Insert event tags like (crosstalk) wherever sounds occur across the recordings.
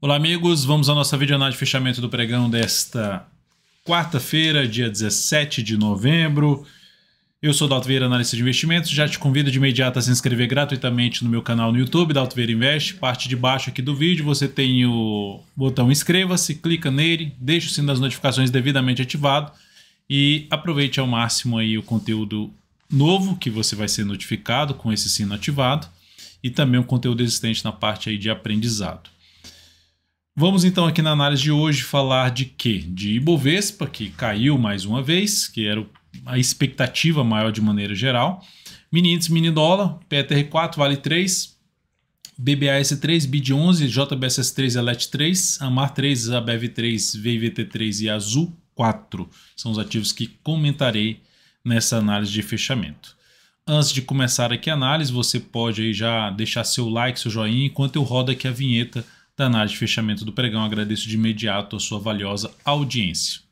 Olá, amigos. Vamos à nossa videoanálise de fechamento do pregão desta quarta-feira, dia 17 de novembro. Eu sou Dalto Vieira, analista de investimentos. Já te convido de imediato a se inscrever gratuitamente no meu canal no YouTube, Dalto Vieira Invest. Parte de baixo aqui do vídeo você tem o botão inscreva-se, clica nele, deixa o sino das notificações devidamente ativado e aproveite ao máximo aí o conteúdo novo que você vai ser notificado com esse sino ativado e também o conteúdo existente na parte aí de aprendizado. Vamos então aqui na análise de hoje falar de quê? De Ibovespa, que caiu mais uma vez, que era a expectativa maior de maneira geral. Mini índice, mini dólar, PTR4 vale 3, BBAS3, BID11, JBSS3, ELET3, AMAR3, ABEV3, VIVT3 e Azul 4 são os ativos que comentarei nessa análise de fechamento. Antes de começar aqui a análise, você pode aí já deixar seu like, seu joinha, enquanto eu rodo aqui a vinheta da análise de fechamento do pregão. Agradeço de imediato a sua valiosa audiência.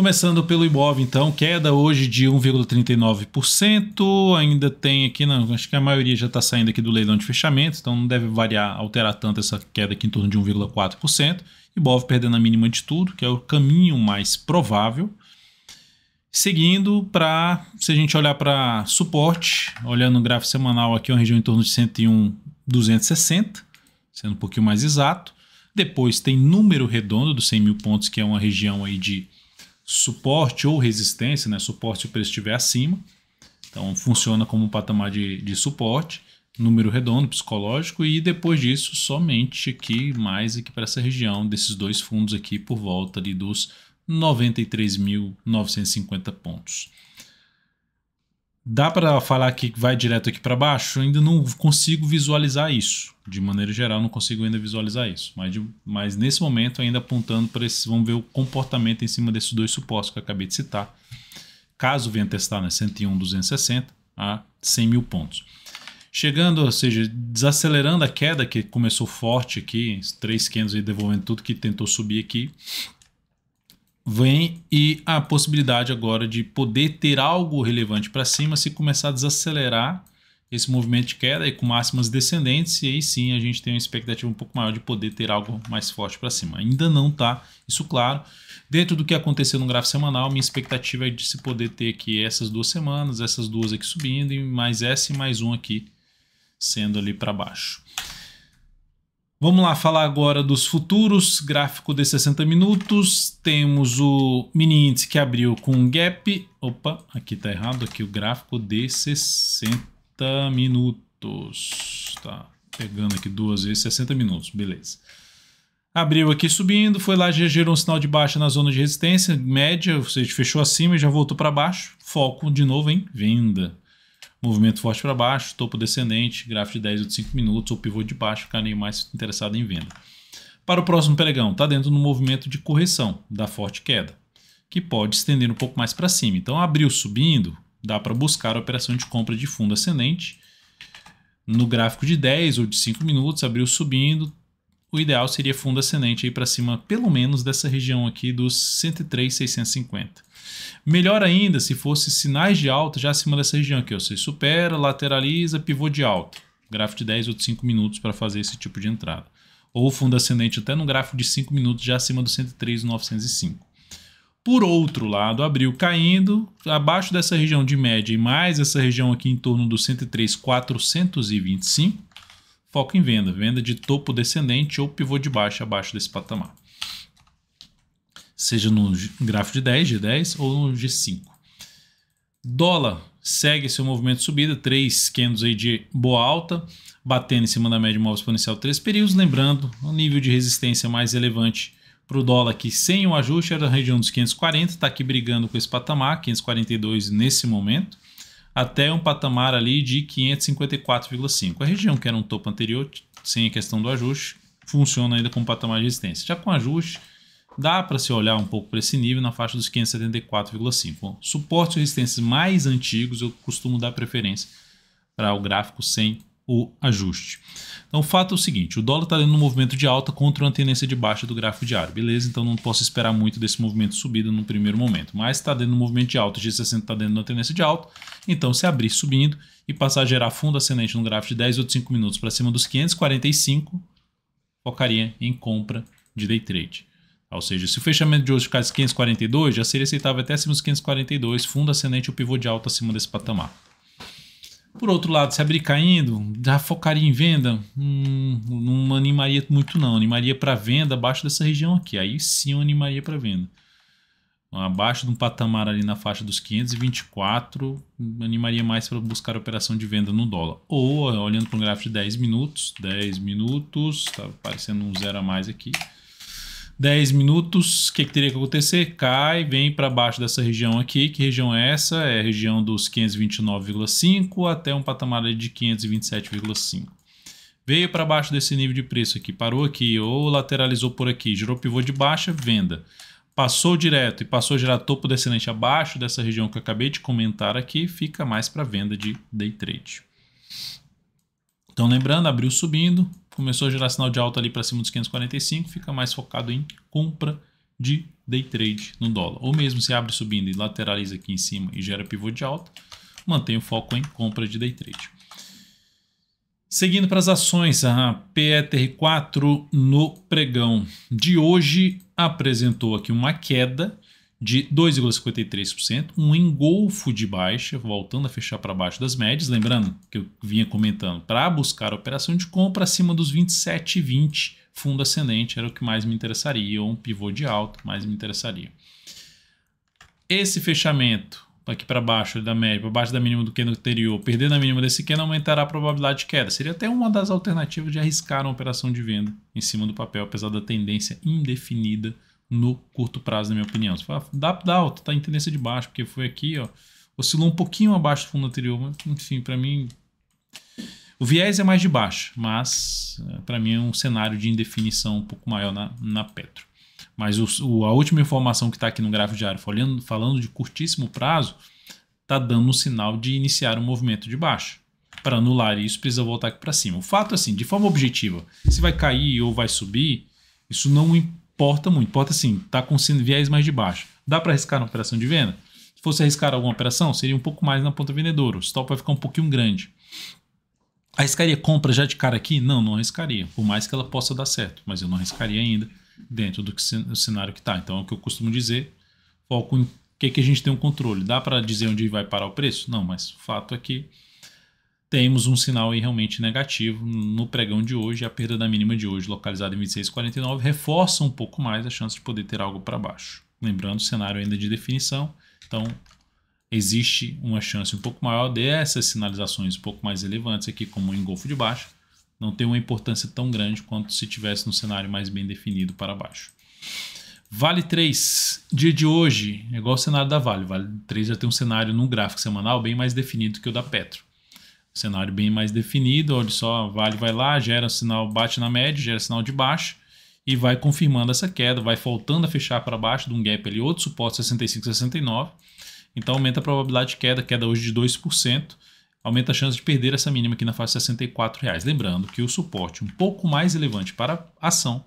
Começando pelo Ibov, então, queda hoje de 1,39%. Ainda tem aqui, não, acho que a maioria já está saindo aqui do leilão de fechamento, então não deve variar, alterar tanto essa queda aqui em torno de 1,4%. Ibov perdendo a mínima de tudo, que é o caminho mais provável. Seguindo para, se a gente olhar para suporte, olhando o gráfico semanal aqui, uma região em torno de 101, 260, sendo um pouquinho mais exato. Depois tem número redondo dos 100 mil pontos, que é uma região aí de suporte ou resistência, né? suporte se o preço estiver acima. Então funciona como um patamar de, de suporte, número redondo, psicológico, e depois disso somente aqui, mais aqui para essa região desses dois fundos aqui por volta ali dos 93.950 pontos. Dá para falar que vai direto aqui para baixo? Eu ainda não consigo visualizar isso. De maneira geral, não consigo ainda visualizar isso. Mas, de, mas nesse momento, ainda apontando para esse. Vamos ver o comportamento em cima desses dois supostos que eu acabei de citar. Caso venha testar né, 101, 260 a 100 mil pontos. Chegando, ou seja, desacelerando a queda que começou forte aqui, três quentes e devolvendo tudo que tentou subir aqui vem e a possibilidade agora de poder ter algo relevante para cima se começar a desacelerar esse movimento de queda e com máximas descendentes, e aí sim a gente tem uma expectativa um pouco maior de poder ter algo mais forte para cima. Ainda não tá, isso claro. Dentro do que aconteceu no gráfico semanal, minha expectativa é de se poder ter aqui essas duas semanas, essas duas aqui subindo, e mais essa e mais um aqui sendo ali para baixo. Vamos lá falar agora dos futuros, gráfico de 60 minutos. Temos o mini índice que abriu com um gap. Opa, aqui tá errado, aqui o gráfico de 60 minutos. Tá pegando aqui duas vezes 60 minutos, beleza. Abriu aqui subindo, foi lá, gerou um sinal de baixa na zona de resistência média, ou seja, fechou acima e já voltou para baixo. Foco de novo em venda. Movimento forte para baixo, topo descendente, gráfico de 10 ou de 5 minutos, ou pivô de baixo, ficarem mais interessado em venda. Para o próximo pregão, está dentro do movimento de correção da forte queda, que pode estender um pouco mais para cima. Então abriu subindo, dá para buscar a operação de compra de fundo ascendente. No gráfico de 10 ou de 5 minutos, abriu subindo, o ideal seria fundo ascendente aí para cima, pelo menos dessa região aqui dos 103,650. Melhor ainda se fosse sinais de alta já acima dessa região aqui, ou seja, supera, lateraliza, pivô de alta. Gráfico de 10 ou de 5 minutos para fazer esse tipo de entrada. Ou fundo ascendente até no gráfico de 5 minutos já acima do 103,905. Por outro lado, abriu caindo, abaixo dessa região de média e mais essa região aqui em torno do 103,425 Foco em venda, venda de topo descendente ou pivô de baixa abaixo desse patamar. Seja no gráfico de 10, G10 ou no G5. Dólar segue seu movimento de subida, três candles aí de boa alta, batendo em cima da média móvel exponencial 3 períodos, lembrando, o nível de resistência mais relevante para o dólar aqui sem o ajuste era na região dos 540, está aqui brigando com esse patamar, 542 nesse momento até um patamar ali de 554,5. A região que era um topo anterior, sem a questão do ajuste, funciona ainda como patamar de resistência. Já com ajuste, dá para se olhar um pouco para esse nível na faixa dos 574,5. Suportes e resistências mais antigos, eu costumo dar preferência para o gráfico sem o ajuste. Então, o fato é o seguinte: o dólar está dando um movimento de alta contra uma tendência de baixa do gráfico diário, beleza? Então, não posso esperar muito desse movimento subida no primeiro momento, mas está dando um movimento de alta. O G60 está dando uma tendência de alta, então, se abrir subindo e passar a gerar fundo ascendente no gráfico de 10 ou de 5 minutos para cima dos 545, focaria em compra de day trade. Ou seja, se o fechamento de hoje ficasse 542, já seria aceitável até acima dos 542, fundo ascendente ou o pivô de alta acima desse patamar. Por outro lado, se abrir caindo, já focaria em venda? Hum, não animaria muito não. Animaria para venda abaixo dessa região aqui. Aí sim eu animaria para venda. Abaixo de um patamar ali na faixa dos 524, animaria mais para buscar operação de venda no dólar. Ou olhando para um gráfico de 10 minutos, 10 minutos, está aparecendo um zero a mais aqui. 10 minutos, o que, que, teria que acontecer? Cai, vem para baixo dessa região aqui. Que região é essa? É a região dos 529,5 até um patamar de 527,5. Veio para baixo desse nível de preço aqui, parou aqui ou lateralizou por aqui, girou pivô de baixa, venda. Passou direto e passou a gerar topo descendente abaixo dessa região que eu acabei de comentar aqui, fica mais para venda de day trade. Então lembrando, abriu subindo, começou a gerar sinal de alta ali para cima dos 545, fica mais focado em compra de day trade no dólar. Ou mesmo se abre subindo e lateraliza aqui em cima e gera pivô de alta, mantém o foco em compra de day trade. Seguindo para as ações, a PETR4 no pregão de hoje apresentou aqui uma queda de 2,53%, um engolfo de baixa, voltando a fechar para baixo das médias, lembrando que eu vinha comentando, para buscar a operação de compra acima dos 27,20, fundo ascendente era o que mais me interessaria, ou um pivô de alto mais me interessaria. Esse fechamento aqui para baixo da média, para baixo da mínima do no anterior, perder na mínima desse candle aumentará a probabilidade de queda. Seria até uma das alternativas de arriscar uma operação de venda em cima do papel, apesar da tendência indefinida no curto prazo, na minha opinião. Você fala, ah, dá, dá, tá em tendência de baixo, porque foi aqui, ó, oscilou um pouquinho abaixo do fundo anterior, mas enfim, para mim o viés é mais de baixo, mas eh, para mim é um cenário de indefinição um pouco maior na, na Petro. Mas o, o, a última informação que está aqui no gráfico diário, falando, falando de curtíssimo prazo, está dando um sinal de iniciar um movimento de baixo. Para anular isso, precisa voltar aqui para cima. O fato é assim, de forma objetiva, se vai cair ou vai subir, isso não importa Importa muito. Importa sim, está com viés mais de baixo. Dá para arriscar na operação de venda? Se fosse arriscar alguma operação, seria um pouco mais na ponta vendedora. O stop vai ficar um pouquinho grande. Arriscaria compra já de cara aqui? Não, não arriscaria. Por mais que ela possa dar certo, mas eu não arriscaria ainda dentro do, que, do cenário que está. Então é o que eu costumo dizer: foco em o que, que a gente tem um controle. Dá para dizer onde vai parar o preço? Não, mas o fato é que temos um sinal aí realmente negativo no pregão de hoje. A perda da mínima de hoje, localizada em 26,49, reforça um pouco mais a chance de poder ter algo para baixo. Lembrando, cenário ainda de definição, então existe uma chance um pouco maior dessas sinalizações um pouco mais relevantes aqui, como o engolfo de baixo não tem uma importância tão grande quanto se tivesse no cenário mais bem definido para baixo. Vale 3, dia de hoje, é igual o cenário da Vale. Vale 3 já tem um cenário num gráfico semanal bem mais definido que o da Petro cenário bem mais definido, onde só vale vai lá, gera sinal, bate na média, gera sinal de baixo e vai confirmando essa queda, vai faltando a fechar para baixo de um gap ali, outro suporte 65, 69. Então aumenta a probabilidade de queda, queda hoje de 2%, aumenta a chance de perder essa mínima aqui na faixa de 64 reais. Lembrando que o suporte um pouco mais relevante para a ação,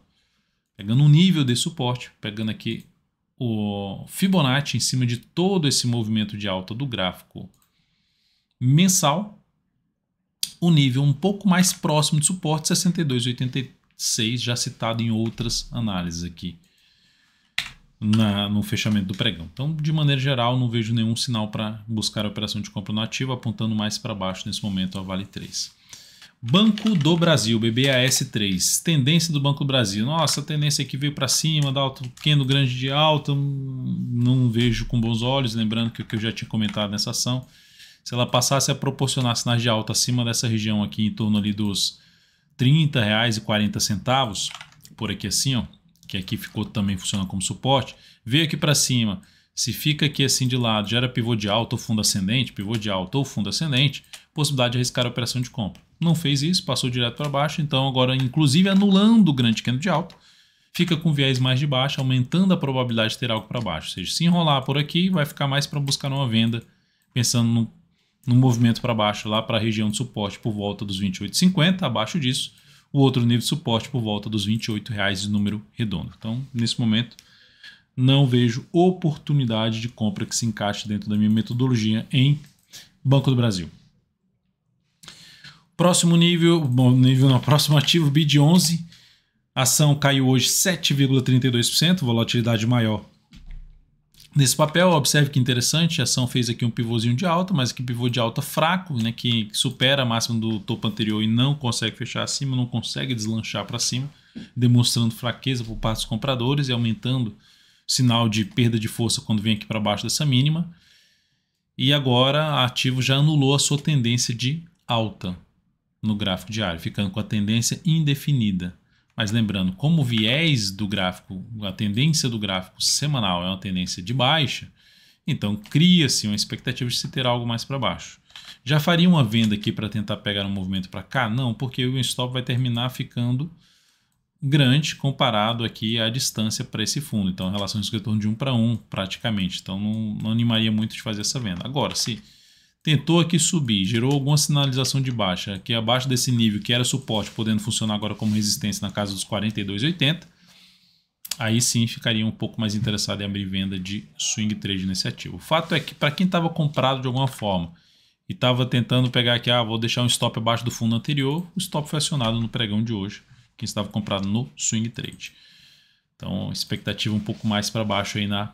pegando o nível desse suporte, pegando aqui o Fibonacci em cima de todo esse movimento de alta do gráfico mensal, um nível um pouco mais próximo de suporte 62,86, já citado em outras análises aqui na, no fechamento do pregão. Então, de maneira geral, não vejo nenhum sinal para buscar a operação de compra no ativo, apontando mais para baixo nesse momento a Vale 3. Banco do Brasil, BBAS3. Tendência do Banco do Brasil. Nossa, a tendência aqui veio para cima, dá um pequeno grande de alta. Hum, não vejo com bons olhos, lembrando que o que eu já tinha comentado nessa ação se ela passasse a proporcionar sinais de alta acima dessa região aqui, em torno ali dos R$ 30,40, por aqui assim, ó, que aqui ficou também funcionando como suporte, veio aqui para cima, se fica aqui assim de lado, gera pivô de alta ou fundo ascendente, pivô de alta ou fundo ascendente, possibilidade de arriscar a operação de compra. Não fez isso, passou direto para baixo, então agora inclusive anulando o grande candle de alta, fica com viés mais de baixo, aumentando a probabilidade de ter algo para baixo. Ou seja, se enrolar por aqui, vai ficar mais para buscar uma venda, pensando no no movimento para baixo lá para a região de suporte por volta dos 28,50, abaixo disso, o outro nível de suporte por volta dos R$ 28,00 de número redondo. Então, nesse momento, não vejo oportunidade de compra que se encaixe dentro da minha metodologia em Banco do Brasil. Próximo nível, bom, nível não, (laughs) próximo ativo, BID 11. A ação caiu hoje 7,32%, volatilidade maior Nesse papel, observe que interessante, a ação fez aqui um pivôzinho de alta, mas que pivô de alta fraco, né, que supera a máxima do topo anterior e não consegue fechar acima, não consegue deslanchar para cima, demonstrando fraqueza por parte dos compradores e aumentando sinal de perda de força quando vem aqui para baixo dessa mínima. E agora a ativo já anulou a sua tendência de alta no gráfico diário, ficando com a tendência indefinida. Mas lembrando, como o viés do gráfico, a tendência do gráfico semanal é uma tendência de baixa, então cria-se uma expectativa de se ter algo mais para baixo. Já faria uma venda aqui para tentar pegar um movimento para cá? Não, porque o stop vai terminar ficando grande comparado aqui à distância para esse fundo. Então, a relação de retorno de 1 para 1 praticamente. Então, não, não animaria muito de fazer essa venda. Agora, se Tentou aqui subir, gerou alguma sinalização de baixa, que abaixo desse nível que era suporte, podendo funcionar agora como resistência na casa dos 42,80. Aí sim ficaria um pouco mais interessado em abrir venda de swing trade nesse ativo. O fato é que para quem estava comprado de alguma forma e estava tentando pegar aqui, ah, vou deixar um stop abaixo do fundo anterior, o stop foi acionado no pregão de hoje, quem estava comprado no swing trade. Então, expectativa um pouco mais para baixo aí na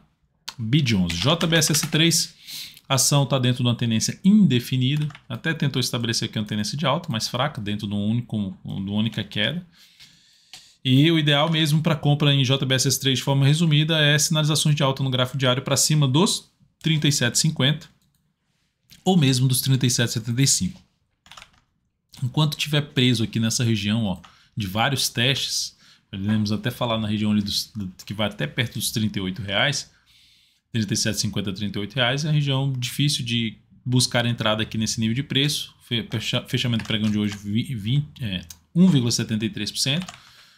BID11. JBSS3 a ação está dentro de uma tendência indefinida, até tentou estabelecer aqui uma tendência de alta, mais fraca, dentro de, um único, de uma única queda. E o ideal mesmo para compra em s 3 de forma resumida é sinalizações de alta no gráfico diário para cima dos 37,50 ou mesmo dos 37,75. Enquanto estiver preso aqui nessa região ó, de vários testes, podemos até falar na região ali dos, que vai até perto dos 38 reais, 37,50 38 reais. É a região difícil de buscar entrada aqui nesse nível de preço. Fechamento pregão de hoje é, 1,73%.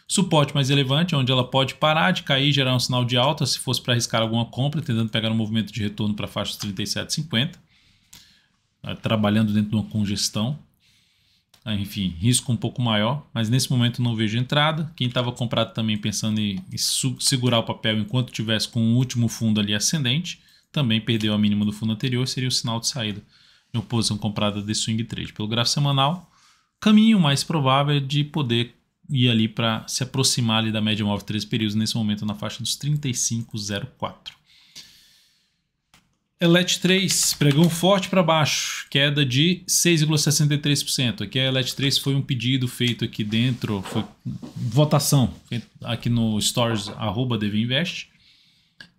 Suporte mais relevante, onde ela pode parar de cair, gerar um sinal de alta, se fosse para arriscar alguma compra, tentando pegar um movimento de retorno para a faixa dos 37,50, é, trabalhando dentro de uma congestão. Ah, enfim, risco um pouco maior, mas nesse momento não vejo entrada. Quem estava comprado também pensando em, em segurar o papel enquanto tivesse com o último fundo ali ascendente, também perdeu a mínima do fundo anterior, seria o sinal de saída em oposição comprada de swing trade. Pelo gráfico semanal, caminho mais provável é de poder ir ali para se aproximar ali da média móvel 13 períodos nesse momento na faixa dos 3504. Elet 3, pregão forte para baixo, queda de 6,63%. Aqui a Elet 3 foi um pedido feito aqui dentro, foi votação aqui no stories arroba Devinvest.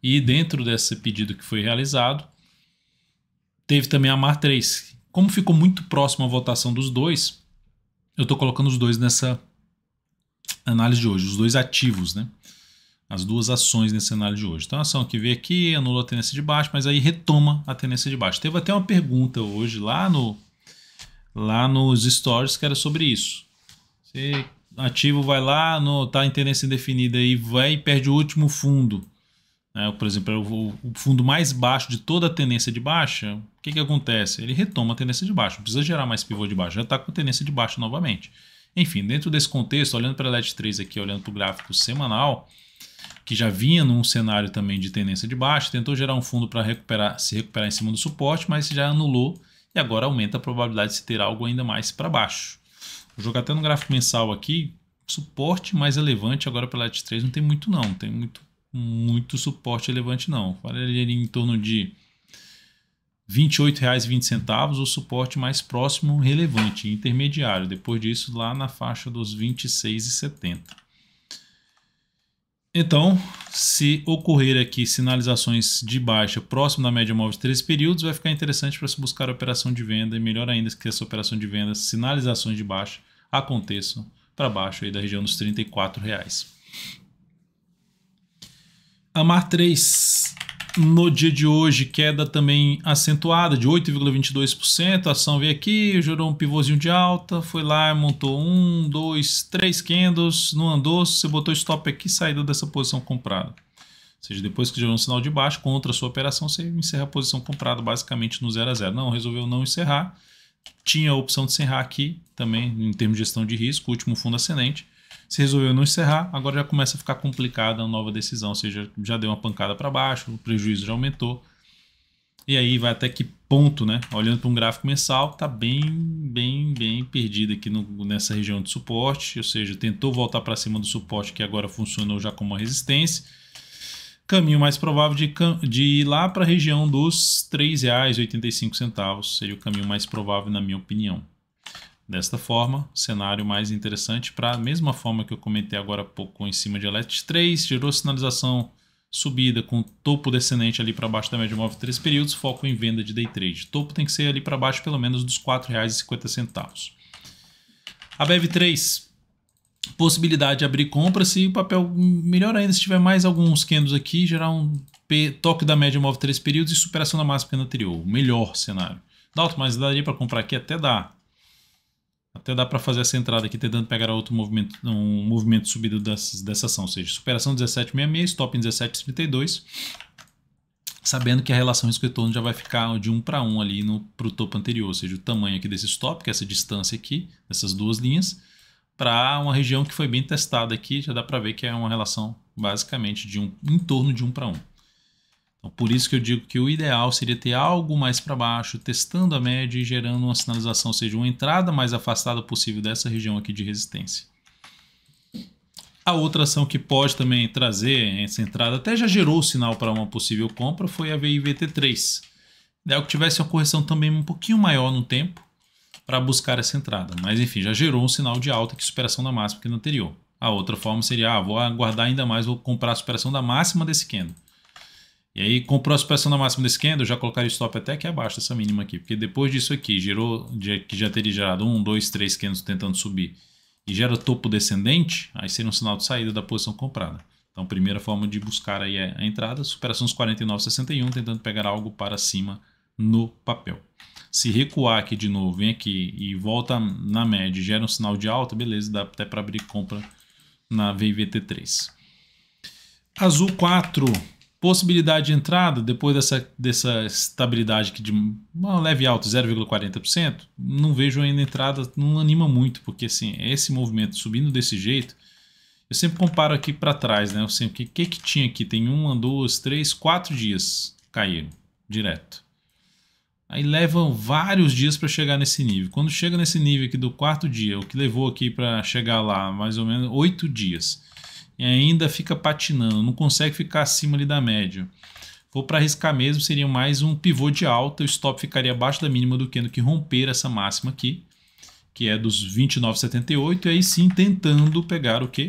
E dentro desse pedido que foi realizado, teve também a Mar 3. Como ficou muito próximo a votação dos dois, eu estou colocando os dois nessa análise de hoje, os dois ativos, né? as duas ações nesse cenário de hoje. Então a ação que veio aqui anulou a tendência de baixo, mas aí retoma a tendência de baixo. Teve até uma pergunta hoje lá no lá nos stories que era sobre isso. Você ativo vai lá, no, tá em tendência indefinida e vai e perde o último fundo. Né? Por exemplo, é o, fundo mais baixo de toda a tendência de baixa, o que, que acontece? Ele retoma a tendência de baixo, não precisa gerar mais pivô de baixo, já está com a tendência de baixo novamente. Enfim, dentro desse contexto, olhando para a LED 3 aqui, olhando para o gráfico semanal, que já vinha num cenário também de tendência de baixa, tentou gerar um fundo para recuperar, se recuperar em cima do suporte, mas já anulou e agora aumenta a probabilidade de se ter algo ainda mais para baixo. Vou jogar até no gráfico mensal aqui, suporte mais elevante agora pela ET3 não tem muito não, não tem muito, muito suporte elevante não. ali em torno de R$ 28,20 o suporte mais próximo relevante, intermediário. Depois disso, lá na faixa dos R$ 26,70. Então, se ocorrer aqui sinalizações de baixa próximo da média móvel de três períodos, vai ficar interessante para se buscar operação de venda e melhor ainda que essa operação de venda, sinalizações de baixa aconteçam para baixo aí da região dos R$ reais. Amar 3 no dia de hoje, queda também acentuada de 8,22%. A ação veio aqui, gerou um pivôzinho de alta, foi lá, montou um, dois, três candles, não andou. Você botou stop aqui, saída dessa posição comprada. Ou seja, depois que gerou um sinal de baixo contra a sua operação, você encerra a posição comprada basicamente no 0 a 0. Não, resolveu não encerrar. Tinha a opção de encerrar aqui também, em termos de gestão de risco, último fundo ascendente se resolveu não encerrar, agora já começa a ficar complicada a nova decisão, ou seja, já deu uma pancada para baixo, o prejuízo já aumentou. E aí vai até que ponto, né? Olhando para um gráfico mensal, tá bem, bem, bem perdido aqui no, nessa região de suporte, ou seja, tentou voltar para cima do suporte que agora funcionou já como uma resistência. Caminho mais provável de, de ir lá para a região dos R$ 3,85 seria o caminho mais provável na minha opinião. Desta forma, cenário mais interessante para a mesma forma que eu comentei agora há pouco em cima de Elet 3, gerou sinalização subida com topo descendente ali para baixo da média móvel 3 períodos, foco em venda de day trade. Topo tem que ser ali para baixo pelo menos dos R$ 4,50. A BEV3, possibilidade de abrir compra se o papel melhor ainda se tiver mais alguns candles aqui, gerar um toque da média móvel 3 períodos e superação da máxima anterior, o melhor cenário. Dalton, mas daria para comprar aqui até dá. Até dá para fazer essa entrada aqui tentando pegar outro movimento, um movimento subido dessas, dessa ação, ou seja, superação 17,66, stop em 17,32, sabendo que a relação risco-retorno já vai ficar de 1 para 1 ali para o topo anterior, ou seja, o tamanho aqui desse stop, que é essa distância aqui, dessas duas linhas, para uma região que foi bem testada aqui, já dá para ver que é uma relação basicamente de um, em torno de 1 para 1. Então, por isso que eu digo que o ideal seria ter algo mais para baixo, testando a média e gerando uma sinalização, ou seja, uma entrada mais afastada possível dessa região aqui de resistência. A outra ação que pode também trazer essa entrada, até já gerou o sinal para uma possível compra, foi a VIVT3. Ideal é que tivesse uma correção também um pouquinho maior no tempo para buscar essa entrada. Mas enfim, já gerou um sinal de alta que superação da máxima que no anterior. A outra forma seria, ah, vou aguardar ainda mais, vou comprar a superação da máxima desse candle. E aí comprou a superação da máxima desse candle, já colocaria o stop até aqui abaixo dessa mínima aqui, porque depois disso aqui, gerou, que já teria gerado um dois três candles tentando subir e gera topo descendente, aí seria um sinal de saída da posição comprada. Então, primeira forma de buscar aí é a entrada, superação dos 49,61, tentando pegar algo para cima no papel. Se recuar aqui de novo, vem aqui e volta na média, gera um sinal de alta, beleza, dá até para abrir compra na vvt 3 Azul 4, Possibilidade de entrada, depois dessa, dessa estabilidade aqui de uma leve alta, 0,40%, não vejo ainda entrada, não anima muito, porque assim, esse movimento subindo desse jeito, eu sempre comparo aqui para trás, né? Eu sempre, o que, que tinha aqui? Tem um, dois, três, quatro dias caíram direto. Aí levam vários dias para chegar nesse nível. Quando chega nesse nível aqui do quarto dia, o que levou aqui para chegar lá, mais ou menos oito dias e ainda fica patinando, não consegue ficar acima ali da média. Vou para arriscar mesmo, seria mais um pivô de alta, o stop ficaria abaixo da mínima do que que romper essa máxima aqui, que é dos 29,78, e aí sim tentando pegar o quê?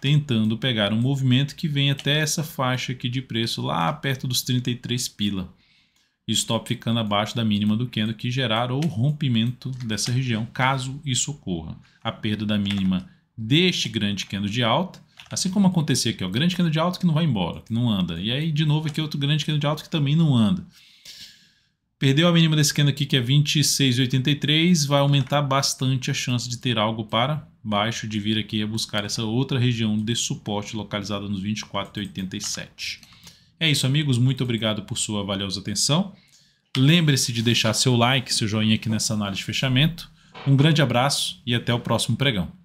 Tentando pegar um movimento que vem até essa faixa aqui de preço lá perto dos 33 pila. stop ficando abaixo da mínima do candle que gerar o rompimento dessa região, caso isso ocorra. A perda da mínima deste grande candle de alta Assim como acontecia aqui, ó, grande cano de alto que não vai embora, que não anda. E aí, de novo, aqui outro grande cano de alto que também não anda. Perdeu a mínima desse cano aqui, que é 26,83, vai aumentar bastante a chance de ter algo para baixo, de vir aqui a buscar essa outra região de suporte localizada nos 24,87. É isso, amigos. Muito obrigado por sua valiosa atenção. Lembre-se de deixar seu like, seu joinha aqui nessa análise de fechamento. Um grande abraço e até o próximo pregão.